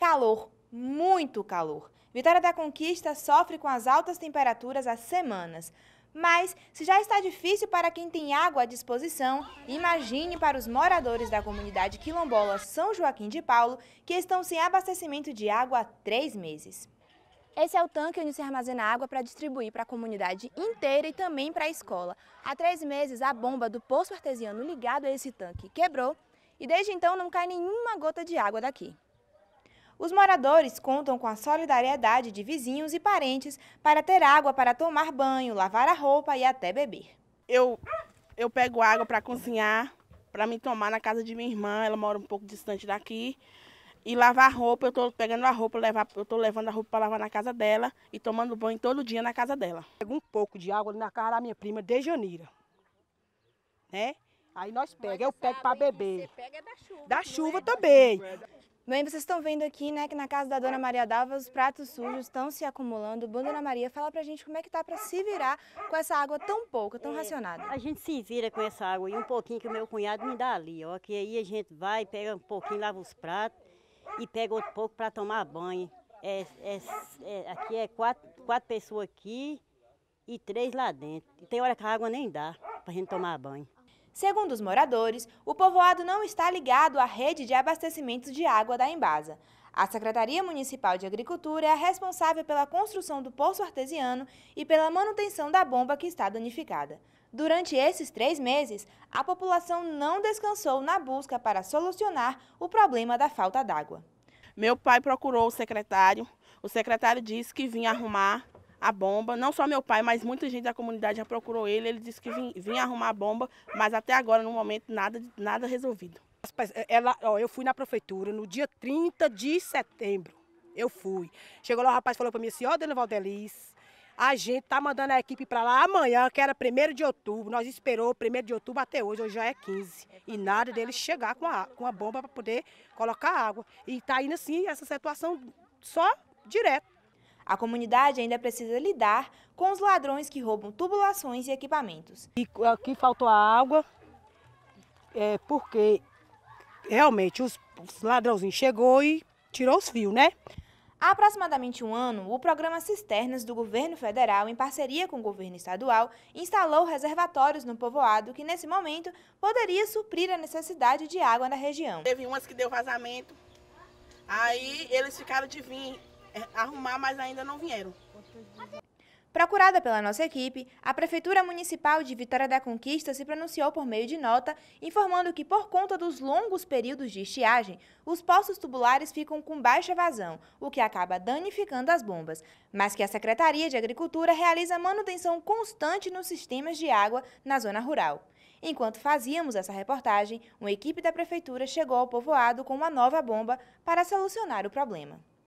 Calor, muito calor. Vitória da Conquista sofre com as altas temperaturas há semanas. Mas, se já está difícil para quem tem água à disposição, imagine para os moradores da comunidade quilombola São Joaquim de Paulo, que estão sem abastecimento de água há três meses. Esse é o tanque onde se armazena água para distribuir para a comunidade inteira e também para a escola. Há três meses, a bomba do poço artesiano ligado a esse tanque quebrou e desde então não cai nenhuma gota de água daqui. Os moradores contam com a solidariedade de vizinhos e parentes para ter água para tomar banho, lavar a roupa e até beber. Eu, eu pego água para cozinhar, para me tomar na casa de minha irmã, ela mora um pouco distante daqui. E lavar roupa, eu estou pegando a roupa, levar, eu estou levando a roupa para lavar na casa dela e tomando banho todo dia na casa dela. Pego um pouco de água ali na casa da minha prima, de janeiro. Né? Aí nós pegamos, eu pego para beber. Você pega é da chuva. Da é? chuva é também. Da chuva. Bem, vocês estão vendo aqui, né, que na casa da Dona Maria Dalva os pratos sujos estão se acumulando. Dona Maria, fala pra gente como é que tá para se virar com essa água tão pouca, tão é, racionada. A gente se vira com essa água e um pouquinho que o meu cunhado me dá ali, ó, que aí a gente vai, pega um pouquinho, lava os pratos e pega outro pouco para tomar banho. É, é, é, aqui é quatro, quatro pessoas aqui e três lá dentro. E tem hora que a água nem dá pra gente tomar banho. Segundo os moradores, o povoado não está ligado à rede de abastecimento de água da Embasa. A Secretaria Municipal de Agricultura é a responsável pela construção do poço artesiano e pela manutenção da bomba que está danificada. Durante esses três meses, a população não descansou na busca para solucionar o problema da falta d'água. Meu pai procurou o secretário. O secretário disse que vinha arrumar a bomba. Não só meu pai, mas muita gente da comunidade já procurou ele. Ele disse que vinha, vinha arrumar a bomba, mas até agora, no momento, nada, nada resolvido. É, ela, ó, eu fui na prefeitura no dia 30 de setembro. Eu fui. Chegou lá o rapaz falou para mim assim: Ó, oh, dona Valdeliz, a gente tá mandando a equipe para lá amanhã, que era 1 de outubro. Nós esperou 1 de outubro até hoje, hoje já é 15. E nada deles chegar com a, com a bomba para poder colocar água. E tá indo assim essa situação só direto. A comunidade ainda precisa lidar com os ladrões que roubam tubulações e equipamentos. E aqui faltou a água, é, porque realmente os, os ladrãozinhos chegou e tirou os fios, né? Há aproximadamente um ano, o programa Cisternas do Governo Federal, em parceria com o governo estadual, instalou reservatórios no povoado que, nesse momento, poderia suprir a necessidade de água na região. Teve umas que deu vazamento, aí eles ficaram de vir é, arrumar, mas ainda não vieram. Procurada pela nossa equipe, a Prefeitura Municipal de Vitória da Conquista se pronunciou por meio de nota, informando que, por conta dos longos períodos de estiagem, os poços tubulares ficam com baixa vazão, o que acaba danificando as bombas, mas que a Secretaria de Agricultura realiza manutenção constante nos sistemas de água na zona rural. Enquanto fazíamos essa reportagem, uma equipe da Prefeitura chegou ao povoado com uma nova bomba para solucionar o problema.